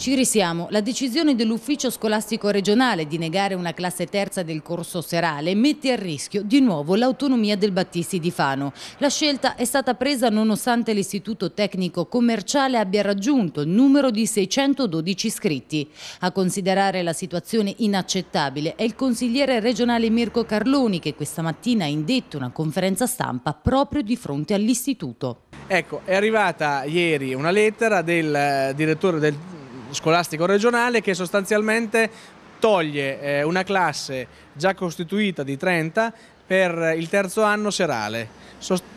Ci risiamo. La decisione dell'Ufficio Scolastico Regionale di negare una classe terza del corso serale mette a rischio di nuovo l'autonomia del Battisti di Fano. La scelta è stata presa nonostante l'Istituto Tecnico Commerciale abbia raggiunto il numero di 612 iscritti. A considerare la situazione inaccettabile è il consigliere regionale Mirko Carloni che questa mattina ha indetto una conferenza stampa proprio di fronte all'Istituto. Ecco, è arrivata ieri una lettera del eh, direttore del scolastico regionale che sostanzialmente toglie eh, una classe già costituita di 30 per il terzo anno serale,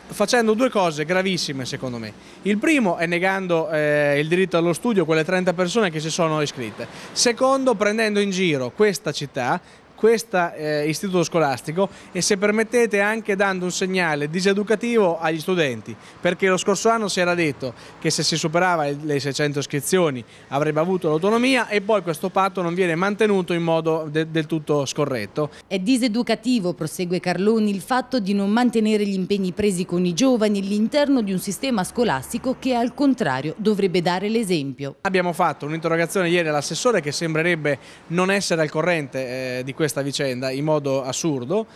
facendo due cose gravissime secondo me. Il primo è negando eh, il diritto allo studio a quelle 30 persone che si sono iscritte. Secondo, prendendo in giro questa città questo eh, istituto scolastico e se permettete anche dando un segnale diseducativo agli studenti, perché lo scorso anno si era detto che se si superava le 600 iscrizioni avrebbe avuto l'autonomia e poi questo patto non viene mantenuto in modo de del tutto scorretto. È diseducativo, prosegue Carloni, il fatto di non mantenere gli impegni presi con i giovani all'interno di un sistema scolastico che al contrario dovrebbe dare l'esempio. Abbiamo fatto un'interrogazione ieri all'assessore che sembrerebbe non essere al corrente eh, di questa questa vicenda in modo assurdo.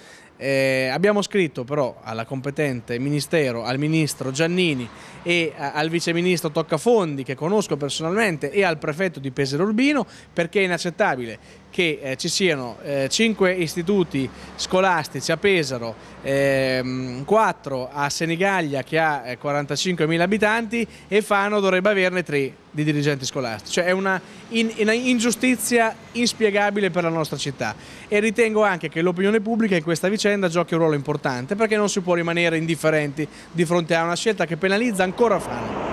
Eh, abbiamo scritto però alla competente ministero, al ministro Giannini e eh, al viceministro Toccafondi che conosco personalmente e al prefetto di Pesaro Urbino perché è inaccettabile che eh, ci siano eh, 5 istituti scolastici a Pesaro, ehm, 4 a Senigallia che ha eh, 45.000 abitanti e Fano dovrebbe averne 3 di dirigenti scolastici. Cioè è una, in, una ingiustizia inspiegabile per la nostra città e ritengo anche che l'opinione pubblica in questa vicenda giochi un ruolo importante perché non si può rimanere indifferenti di fronte a una scelta che penalizza ancora Fano.